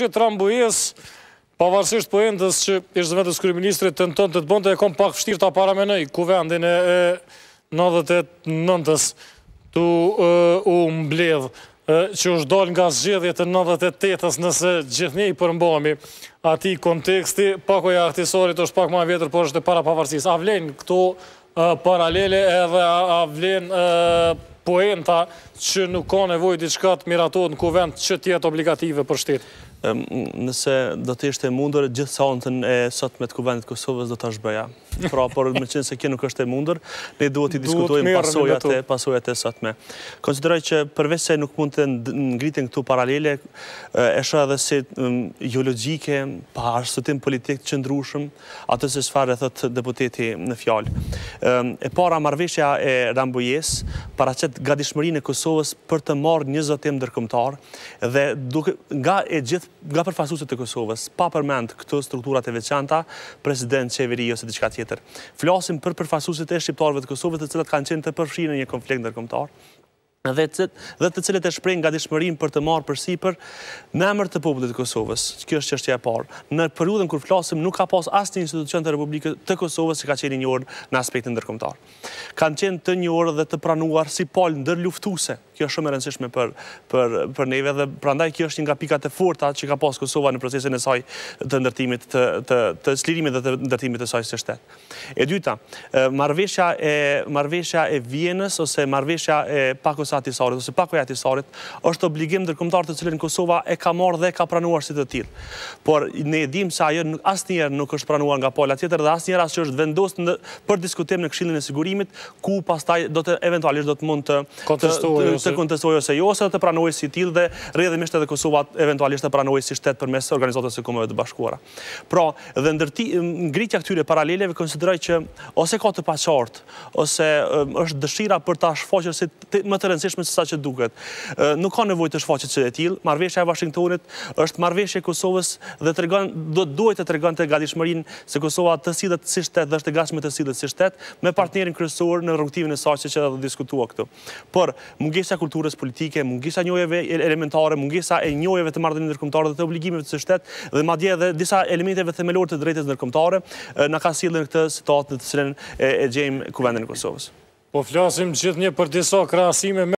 që të pavarësisht po endës që ishtë vetës kërë të në tënë të të bëndë, e kom pak fështirë të aparamenej, ku vendin e 99-ës të u mbledhë, që është dalë nga zgjedhjet e 98-ës nëse gjithnje i përmbami, ati konteksti, pak oja aktisorit është pak ma vjetër, por është e para pavarësis. A vlenë këto paralele edhe a vlenë poenta që nuk ka nevoj diçkat miratot në kuvent që tjetë obligative për shtetë? nëse do të ishte mundër, gjithë sa onëtën e sot me të kuvendit Kosovës do të është bëja. Pra, por me qenë se kjo nuk është e mundër, ne duhet i diskutojmë pasojat e sot me. Konsideroj që përvesë se nuk mund të ngritin këtu paralele, esha dhe si geologike, pa arsutim politik të qëndrushëm, atës e shfarë e thëtë deputeti në fjallë. E para marveshja e Rambujes, para qëtë gadishmërin e Kosovës për të marë një zotim dërkëmtar, dhe nga e gjithë Nga përfasuset të Kosovës, pa përmend këtë strukturat e veçanta, president, qeveri, ose diqka tjetër, flasim për përfasuset e shqiptarëve të Kosovës të cilat kanë qenë të përfshirë në një konflikt nërkomtar dhe të cilët e shprejnë nga dishmërin për të marë për siper në emër të publit Kosovës. Kjo është qështja e parë. Në përrudhen kër flasim nuk ka pas asë një institucion të Republikët të Kosovës që ka qeni një orë në aspektin ndërkomtar. Kanë qenë të një orë dhe të pranuar si polë ndër luftuse. Kjo është shumë e rëndësishme për neve dhe prandaj kjo është një nga pikat e forta që ka pas Kosova në procesin e saj të ndërtimit, të dhe të ndërtimit të saj E dyta, e ose e Kosovës Antisarit ose pa atisarit, është obligim ndërkombëtar të cilën Kosova e ka marrë dhe ka pranuar si të tillë. Por ne edhim dimë se ajo asnjëherë nuk është pranuar nga pola tjetër dhe njerë asë që është vendosur për diskutim në Këshillin e Sigurimit, ku pastaj do të eventualisht do të mund të kontestuoj ose të kontestojë jo ose të pranojë si tillë dhe rrjedhimisht edhe Kosova eventualisht të pranojë si shtet përmes organizatës së Kombeve të Bashkuara. Pra, dhe ndërti ngritja këtyre paraleleve konsideroj që ose ka të paqartë ose është dëshira për ta shfaqur si më të rëndësishme se sa që duket. Nuk ka nevojë të shfaqet që të tillë. Marrveshja e Washingtonit është marrveshje e Kosovës dhe tregon do të duhet të tregon gatishmërinë se Kosova të sillet si shtet dhe është të gashme të sillet si shtet me partnerin kryesor në rrugtimin e sa që do diskutua këtu. Por mungesa e kulturës politike, mungesa e njohjeve elementare, mungesa e njohjeve të marrëdhënieve ndërkombëtare dhe të obligimeve të së shtet dhe madje edhe disa elementeve themelor të drejtës ndërkombëtare na ka sillën këtë situatë të cilën e gjejmë kuvendin e Kosovës. Po flasim gjithë një për disa krasime me...